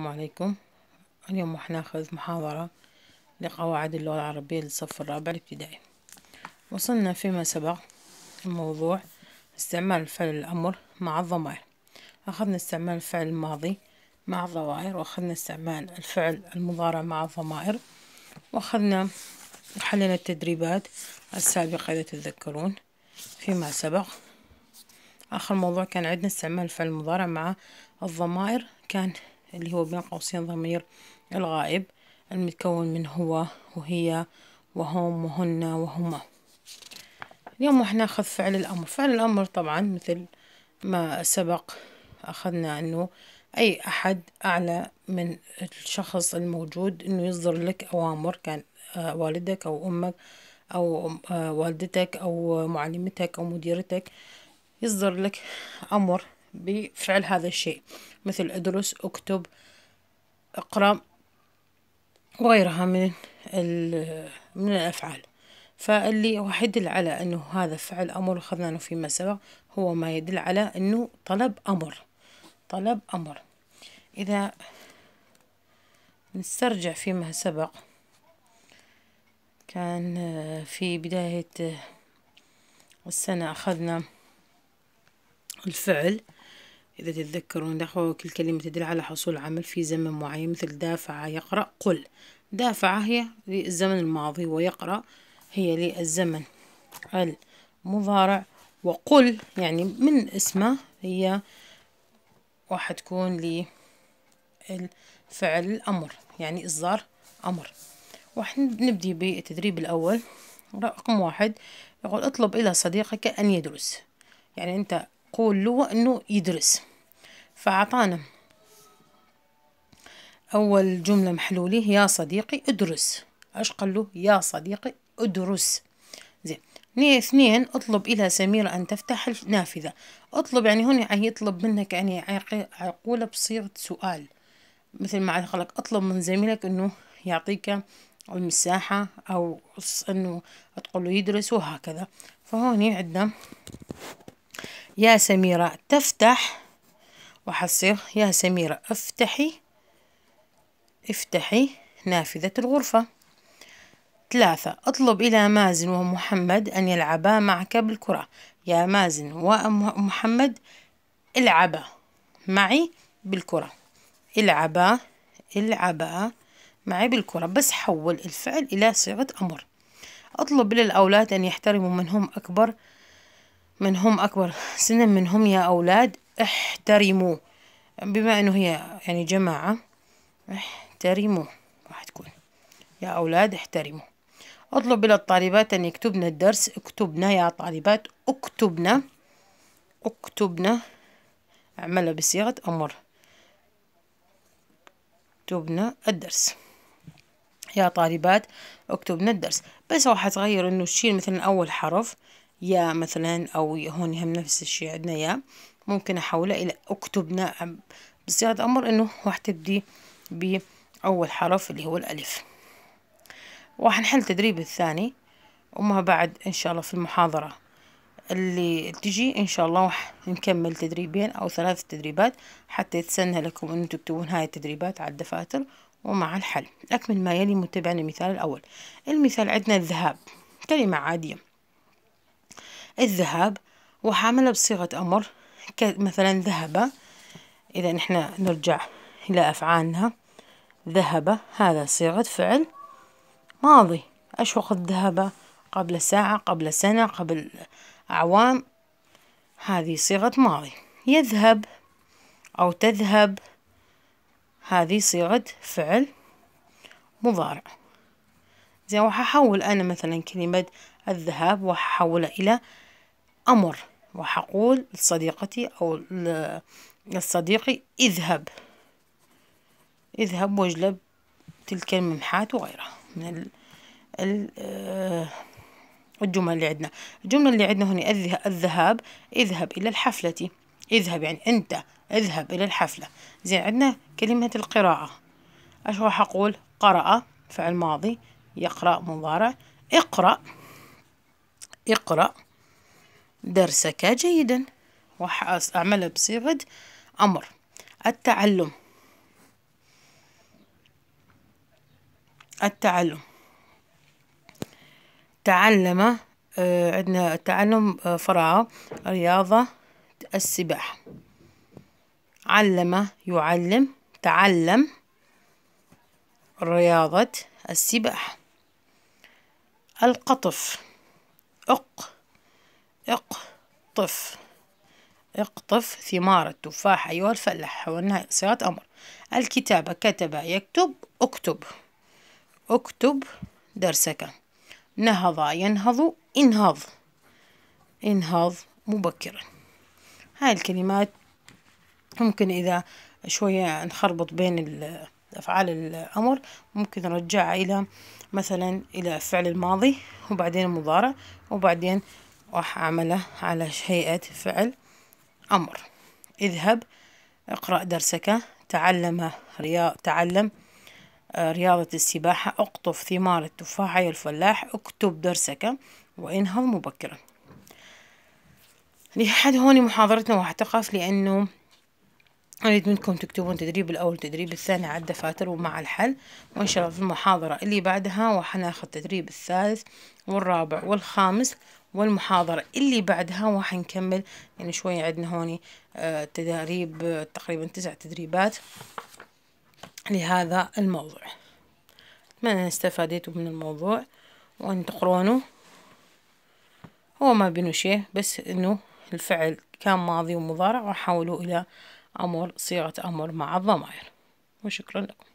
السلام عليكم اليوم راح ناخذ محاضرة لقواعد اللغة العربية للصف الرابع الابتدائي وصلنا فيما سبق الموضوع استعمال فعل الأمر مع الضمائر أخذنا استعمال الفعل الماضي مع الضمائر وأخذنا استعمال الفعل المضارع مع الضمائر وأخذنا حلينا التدريبات السابقة إذا تتذكرون فيما سبق آخر موضوع كان عندنا استعمال الفعل المضارع مع الضمائر كان اللي هو بين قوسين ضمير الغائب المتكون من هو وهي وهم وهن وهما اليوم راح ناخذ فعل الأمر فعل الأمر طبعا مثل ما سبق أخذنا أنه أي أحد أعلى من الشخص الموجود أنه يصدر لك أوامر كان آه، والدك أو أمك أو آه، والدتك أو معلمتك أو مديرتك يصدر لك أمر بفعل هذا الشيء مثل أدرس أكتب أقرأ وغيرها من من الأفعال فاللي راح يدل على أنه هذا فعل أمر أخذناه فيما سبق هو ما يدل على أنه طلب أمر طلب أمر إذا نسترجع فيما سبق كان في بداية السنة أخذنا الفعل إذا تتذكرون نحو كل كلمة تدل على حصول عمل في زمن معين مثل دافع يقرأ قل دافع هي للزمن الماضي ويقرأ هي للزمن المضارع وقل يعني من اسمه هي وحتكون للفعل الأمر يعني إصدار أمر راح نبدي بالتدريب الأول رقم واحد يقول اطلب إلى صديقك أن يدرس يعني أنت قول له أنه يدرس فأعطانا أول جملة محلولة يا صديقي ادرس اش قال له يا صديقي ادرس زين اثنين اطلب إلى سميرة أن تفتح النافذة اطلب يعني يعني يطلب منك يعني عقولة بصيغة سؤال مثل ما لك اطلب من زميلك أنه يعطيك المساحة أو أنه تقول له يدرس وهكذا فهوني عندنا يا سميرة تفتح وحصير يا سميرة افتحي افتحي نافذة الغرفة ثلاثة اطلب إلى مازن ومحمد أن يلعبا معك بالكرة يا مازن ومحمد العبا معي بالكرة العبا العبا معي بالكرة بس حول الفعل إلى صيغة أمر أطلب إلى الأولاد أن يحترموا من هم أكبر من هم أكبر سنا منهم يا أولاد احترموا بما انه هي يعني جماعة احترموا راح تكون يا اولاد احترموا اطلب الى الطالبات ان يكتبن الدرس اكتبنا يا طالبات اكتبنا اكتبنا اعملها بصيغة امر اكتبنا الدرس يا طالبات اكتبنا الدرس بس راح تغير انه تشيل مثلا اول حرف يا مثلا او هون هم نفس الشيء عندنا يا ممكن احولها الى اكتب ناعم بصيغه امر انه تبدي باول حرف اللي هو الالف وحنحل تدريب الثاني وما بعد ان شاء الله في المحاضره اللي تجي ان شاء الله نكمل تدريبين او ثلاث تدريبات حتى يتسنى لكم ان تكتبون هاي التدريبات على الدفاتر ومع الحل أكمل ما يلي متبعنا المثال الأول المثال عندنا الذهاب كلمة عادية الذهاب وحاملة بصيغة أمر مثلا ذهب إذا نحن نرجع إلى أفعالنا ذهب هذا صيغة فعل ماضي إيش وقت ذهب قبل ساعة قبل سنة قبل أعوام هذه صيغة ماضي يذهب أو تذهب هذه صيغة فعل مضارع زين وححول أنا مثلا كلمة الذهاب وححولها إلى أمر وحقول لصديقتي أو لصديقي اذهب اذهب واجلب تلك الممحات وغيرها من ال آه، الجمل اللي عندنا الجملة اللي عندنا هنا الذهاب اذهب إلى الحفلة اذهب يعني أنت اذهب إلى الحفلة زين عندنا كلمة القراءة أش راح أقول قرأ فعل ماضي يقرأ مضارع اقرأ اقرأ درسك جيدا راح أعملها بصيغة أمر التعلم التعلم تعلم آه، عندنا تعلم آه فراغ رياضة السباحة علم يعلم تعلم رياضة السباحة القطف أق اقطف اقطف ثمار التفاح أيها الفلاح والنهاية صيغة أمر الكتابة كتب يكتب اكتب اكتب درسك نهض ينهض انهض انهض مبكرا هاي الكلمات ممكن إذا شوية نخربط بين أفعال الأمر ممكن نرجعها إلى مثلا إلى الفعل الماضي وبعدين المضارع وبعدين راح أعمله على هيئة فعل أمر اذهب اقرأ درسك تعلم رياض تعلم آه، رياضة السباحة اقطف ثمار التفاحة يا الفلاح اكتب درسك وانهض مبكرا لحد هون محاضرتنا واعتقف لأنه أريد منكم تكتبون تدريب الأول تدريب الثاني على الدفاتر ومع الحل وإن شاء الله في المحاضرة اللي بعدها وحناخد تدريب الثالث والرابع والخامس والمحاضرة اللي بعدها وحنكمل يعني شوية عندنا هوني آه، تدريب تقريبا تسع تدريبات لهذا الموضوع أتمنى أن استفاديتم من الموضوع وأن تقرونه هو ما بينه شيء بس إنه الفعل كان ماضي ومضارع وحولوه إلى أمر صيغة أمر مع الضمائر وشكرا لكم